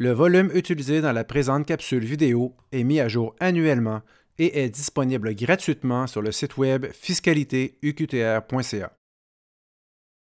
Le volume utilisé dans la présente capsule vidéo est mis à jour annuellement et est disponible gratuitement sur le site web fiscalitéuqtr.ca.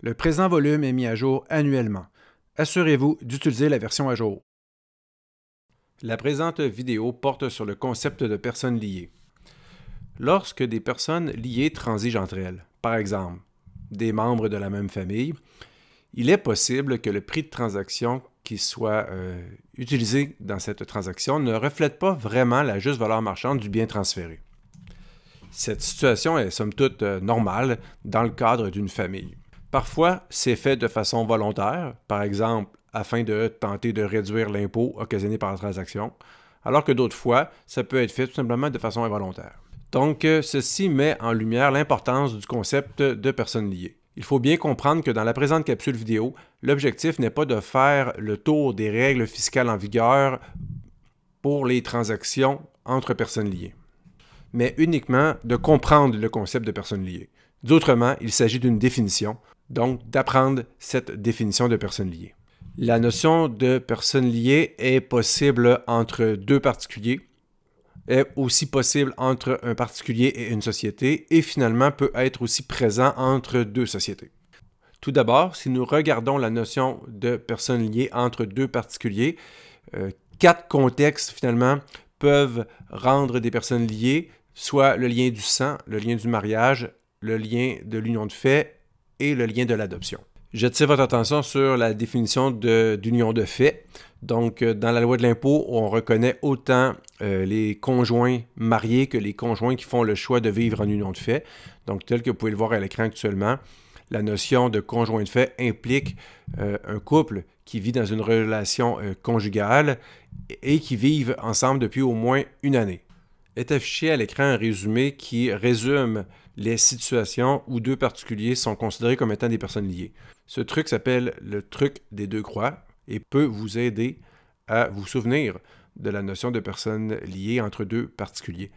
Le présent volume est mis à jour annuellement. Assurez-vous d'utiliser la version à jour. La présente vidéo porte sur le concept de personnes liées. Lorsque des personnes liées transigent entre elles, par exemple des membres de la même famille, il est possible que le prix de transaction qui soit euh, utilisé dans cette transaction ne reflète pas vraiment la juste valeur marchande du bien transféré. Cette situation est somme toute euh, normale dans le cadre d'une famille. Parfois, c'est fait de façon volontaire, par exemple afin de tenter de réduire l'impôt occasionné par la transaction, alors que d'autres fois, ça peut être fait tout simplement de façon involontaire. Donc, euh, ceci met en lumière l'importance du concept de personnes liées. Il faut bien comprendre que dans la présente capsule vidéo, l'objectif n'est pas de faire le tour des règles fiscales en vigueur pour les transactions entre personnes liées, mais uniquement de comprendre le concept de personnes liées. D'autrement, il s'agit d'une définition, donc d'apprendre cette définition de personnes liées. La notion de personnes liées est possible entre deux particuliers est aussi possible entre un particulier et une société et finalement peut être aussi présent entre deux sociétés. Tout d'abord, si nous regardons la notion de personnes liées entre deux particuliers, euh, quatre contextes finalement peuvent rendre des personnes liées, soit le lien du sang, le lien du mariage, le lien de l'union de fait et le lien de l'adoption. J'attire votre attention sur la définition d'union de, fait. Donc, euh, dans la loi de l'impôt, on reconnaît autant euh, les conjoints mariés que les conjoints qui font le choix de vivre en union de fait. Donc, tel que vous pouvez le voir à l'écran actuellement, la notion de conjoint de fait implique euh, un couple qui vit dans une relation conjugale et qui vivent ensemble depuis au moins une année. Est affiché à l'écran un résumé qui résume les situations où deux particuliers sont considérés comme étant des personnes liées. Ce truc s'appelle le truc des deux croix et peut vous aider à vous souvenir de la notion de personne liée entre deux particuliers.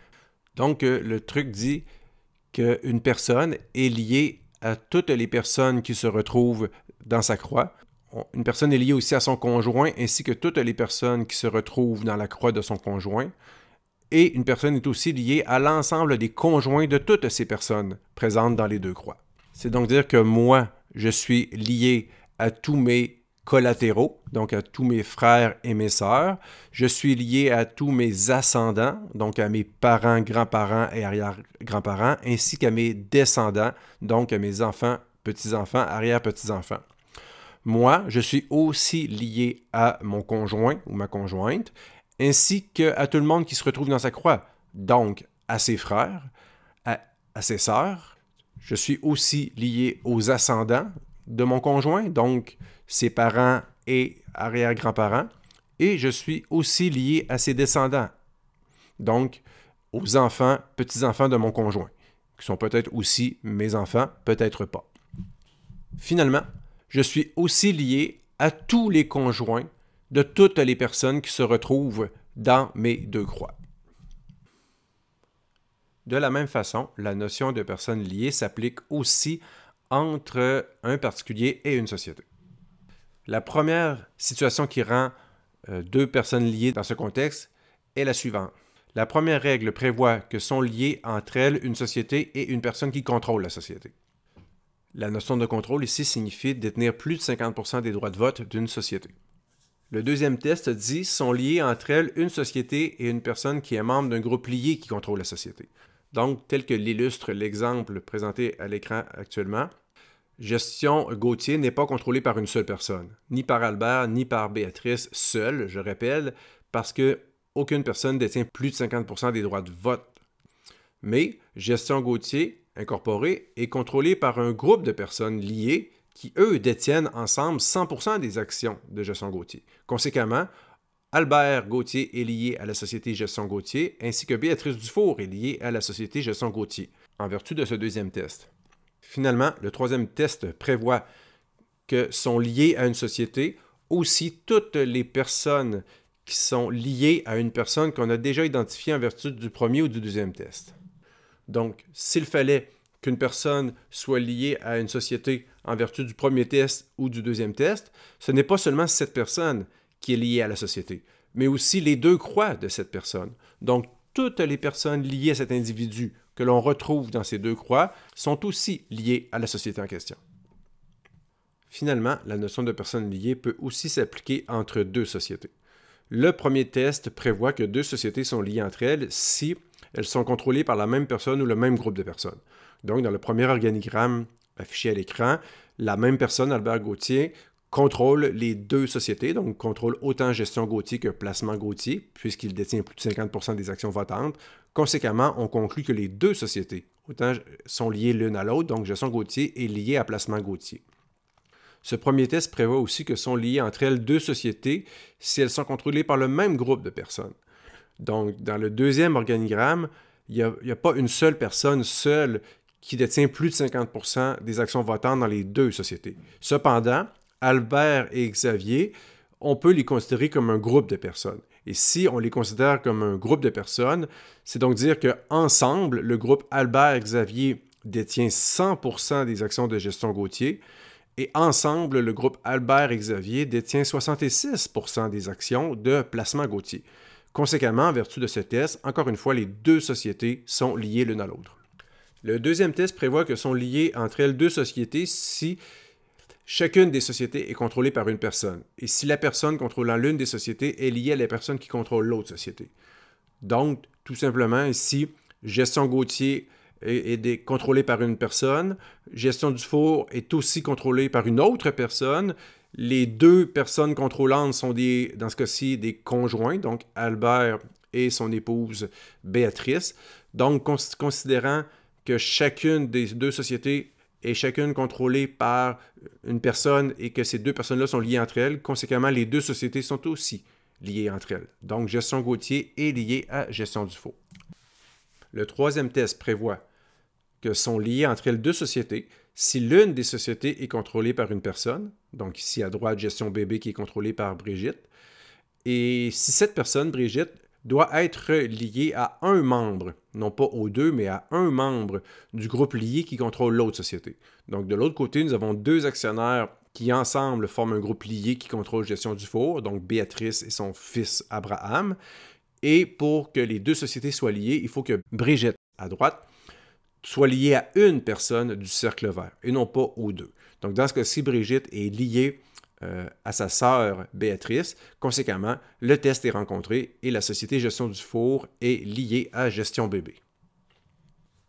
Donc, euh, le truc dit qu'une personne est liée à toutes les personnes qui se retrouvent dans sa croix. Une personne est liée aussi à son conjoint ainsi que toutes les personnes qui se retrouvent dans la croix de son conjoint et une personne est aussi liée à l'ensemble des conjoints de toutes ces personnes présentes dans les deux croix. C'est donc dire que moi, je suis lié à tous mes collatéraux, donc à tous mes frères et mes sœurs. Je suis lié à tous mes ascendants, donc à mes parents, grands-parents et arrière-grands-parents, ainsi qu'à mes descendants, donc à mes enfants, petits-enfants, arrière-petits-enfants. Moi, je suis aussi lié à mon conjoint ou ma conjointe, ainsi à tout le monde qui se retrouve dans sa croix, donc à ses frères, à, à ses sœurs. Je suis aussi lié aux ascendants de mon conjoint, donc ses parents et arrière-grands-parents, et je suis aussi lié à ses descendants, donc aux enfants, petits-enfants de mon conjoint, qui sont peut-être aussi mes enfants, peut-être pas. Finalement, je suis aussi lié à tous les conjoints de toutes les personnes qui se retrouvent dans mes deux croix. De la même façon, la notion de personnes liées s'applique aussi entre un particulier et une société. La première situation qui rend euh, deux personnes liées dans ce contexte est la suivante. La première règle prévoit que sont liées entre elles une société et une personne qui contrôle la société. La notion de contrôle ici signifie détenir plus de 50% des droits de vote d'une société. Le deuxième test dit sont liées entre elles une société et une personne qui est membre d'un groupe lié qui contrôle la société. Donc, tel que l'illustre l'exemple présenté à l'écran actuellement, gestion Gauthier n'est pas contrôlée par une seule personne, ni par Albert, ni par Béatrice seule, je rappelle, parce qu'aucune personne détient plus de 50% des droits de vote. Mais gestion Gauthier incorporée est contrôlée par un groupe de personnes liées qui, eux, détiennent ensemble 100% des actions de Jason Gauthier. Conséquemment, Albert Gauthier est lié à la Société Gestion Gauthier, ainsi que Béatrice Dufour est liée à la Société Gestion Gauthier, en vertu de ce deuxième test. Finalement, le troisième test prévoit que sont liées à une société aussi toutes les personnes qui sont liées à une personne qu'on a déjà identifiée en vertu du premier ou du deuxième test. Donc, s'il fallait qu'une personne soit liée à une société en vertu du premier test ou du deuxième test, ce n'est pas seulement cette personne qui est liée à la société, mais aussi les deux croix de cette personne. Donc, toutes les personnes liées à cet individu que l'on retrouve dans ces deux croix sont aussi liées à la société en question. Finalement, la notion de personne liée peut aussi s'appliquer entre deux sociétés. Le premier test prévoit que deux sociétés sont liées entre elles si elles sont contrôlées par la même personne ou le même groupe de personnes. Donc, dans le premier organigramme affiché à l'écran, la même personne, Albert Gauthier, contrôle les deux sociétés, donc contrôle autant gestion Gauthier que placement Gauthier, puisqu'il détient plus de 50 des actions votantes. Conséquemment, on conclut que les deux sociétés sont liées l'une à l'autre, donc gestion Gauthier est liée à placement Gauthier. Ce premier test prévoit aussi que sont liées entre elles deux sociétés si elles sont contrôlées par le même groupe de personnes. Donc, dans le deuxième organigramme, il n'y a, pas une seule personne seule qui détient plus de 50 des actions votantes dans les deux sociétés. Cependant, Albert et Xavier, on peut les considérer comme un groupe de personnes. Et si on les considère comme un groupe de personnes, c'est donc dire qu'ensemble, le groupe Albert-Xavier détient 100% des actions de gestion Gauthier et ensemble, le groupe Albert-Xavier détient 66% des actions de placement Gauthier. Conséquemment, en vertu de ce test, encore une fois, les deux sociétés sont liées l'une à l'autre. Le deuxième test prévoit que sont liées entre elles deux sociétés si chacune des sociétés est contrôlée par une personne et si la personne contrôlant l'une des sociétés est liée à la personne qui contrôle l'autre société. Donc, tout simplement, si gestion Gauthier est, contrôlée par une personne, gestion Dufour est aussi contrôlée par une autre personne. Les deux personnes contrôlantes sont des, dans ce cas-ci, des conjoints, donc Albert et son épouse Béatrice. Donc, considérant que chacune des deux sociétés est chacune contrôlée par une personne et que ces deux personnes-là sont liées entre elles. Conséquemment, les deux sociétés sont aussi liées entre elles. Donc, gestion Gauthier est liée à gestion faux. Le troisième test prévoit que sont liées entre elles deux sociétés si l'une des sociétés est contrôlée par une personne, donc ici à droite, gestion bébé qui est contrôlée par Brigitte, et si cette personne, Brigitte, doit être lié à un membre, non pas aux deux, mais à un membre du groupe lié qui contrôle l'autre société. Donc de l'autre côté, nous avons deux actionnaires qui ensemble forment un groupe lié qui contrôle gestion du four, donc Béatrice et son fils Abraham. Et pour que les deux sociétés soient liées, il faut que Brigitte, à droite, soit liée à une personne du cercle vert et non pas aux deux. Donc dans ce cas-ci, Brigitte est liée euh, à sa sœur Béatrice. Conséquemment, le test est rencontré et la société Gestion du Four est liée à Gestion Bébé.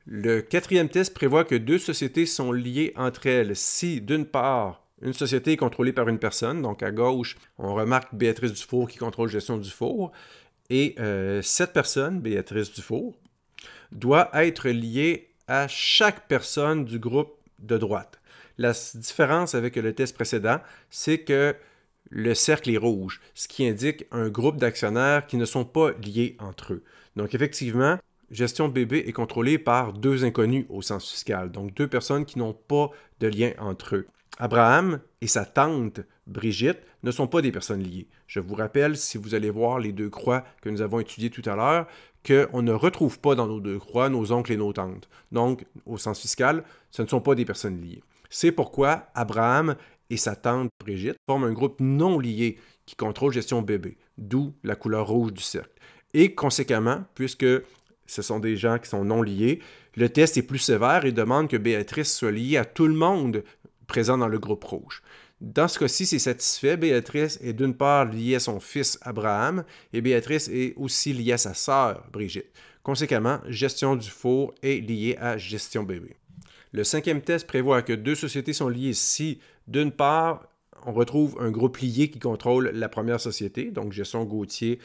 Le quatrième test prévoit que deux sociétés sont liées entre elles si, d'une part, une société est contrôlée par une personne, donc à gauche, on remarque Béatrice Dufour qui contrôle Gestion du four, et euh, cette personne, Béatrice Dufour, doit être liée à chaque personne du groupe de droite. La différence avec le test précédent, c'est que le cercle est rouge, ce qui indique un groupe d'actionnaires qui ne sont pas liés entre eux. Donc effectivement, gestion bébé est contrôlée par deux inconnus au sens fiscal, donc deux personnes qui n'ont pas de lien entre eux. Abraham et sa tante Brigitte ne sont pas des personnes liées. Je vous rappelle, si vous allez voir les deux croix que nous avons étudiées tout à l'heure, qu'on ne retrouve pas dans nos deux croix nos oncles et nos tantes. Donc, au sens fiscal, ce ne sont pas des personnes liées. C'est pourquoi Abraham et sa tante Brigitte forment un groupe non lié qui contrôle gestion bébé, d'où la couleur rouge du cercle. Et conséquemment, puisque ce sont des gens qui sont non liés, le test est plus sévère et demande que Béatrice soit liée à tout le monde présent dans le groupe rouge. Dans ce cas-ci, c'est satisfait. Béatrice est d'une part liée à son fils Abraham et Béatrice est aussi liée à sa sœur Brigitte. Conséquemment, gestion du four est liée à gestion bébé. Le cinquième test prévoit que deux sociétés sont liées si, d'une part, on retrouve un groupe lié qui contrôle la première société, donc Gesson Gauthier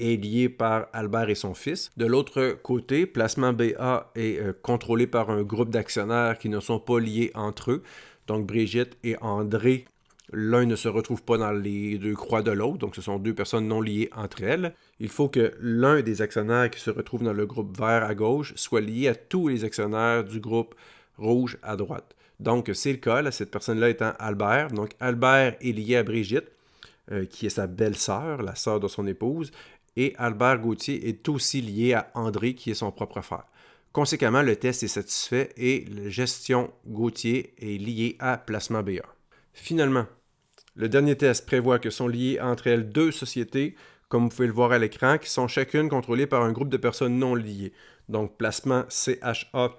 est lié par Albert et son fils. De l'autre côté, Placement BA est euh, contrôlé par un groupe d'actionnaires qui ne sont pas liés entre eux. Donc Brigitte et André, l'un ne se retrouve pas dans les deux croix de l'autre, donc ce sont deux personnes non liées entre elles. Il faut que l'un des actionnaires qui se retrouve dans le groupe vert à gauche soit lié à tous les actionnaires du groupe rouge à droite. Donc, c'est le cas, cette personne-là étant Albert. Donc, Albert est lié à Brigitte, euh, qui est sa belle-sœur, la sœur de son épouse, et Albert Gauthier est aussi lié à André, qui est son propre frère. Conséquemment, le test est satisfait et la gestion Gauthier est liée à placement BA. Finalement, le dernier test prévoit que sont liées entre elles deux sociétés, comme vous pouvez le voir à l'écran, qui sont chacune contrôlées par un groupe de personnes non liées. Donc placement CHA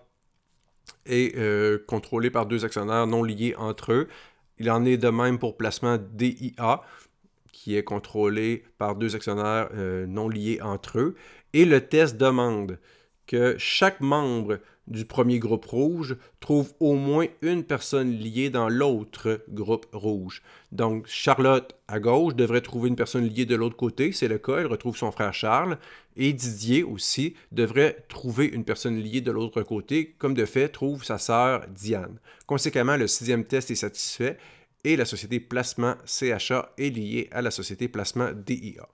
est euh, contrôlé par deux actionnaires non liés entre eux. Il en est de même pour placement DIA, qui est contrôlé par deux actionnaires euh, non liés entre eux. Et le test demande que chaque membre du premier groupe rouge trouve au moins une personne liée dans l'autre groupe rouge. Donc Charlotte à gauche devrait trouver une personne liée de l'autre côté, c'est le cas, elle retrouve son frère Charles, et Didier aussi devrait trouver une personne liée de l'autre côté, comme de fait trouve sa sœur Diane. Conséquemment, le sixième test est satisfait et la société placement CHA est liée à la société placement DIA.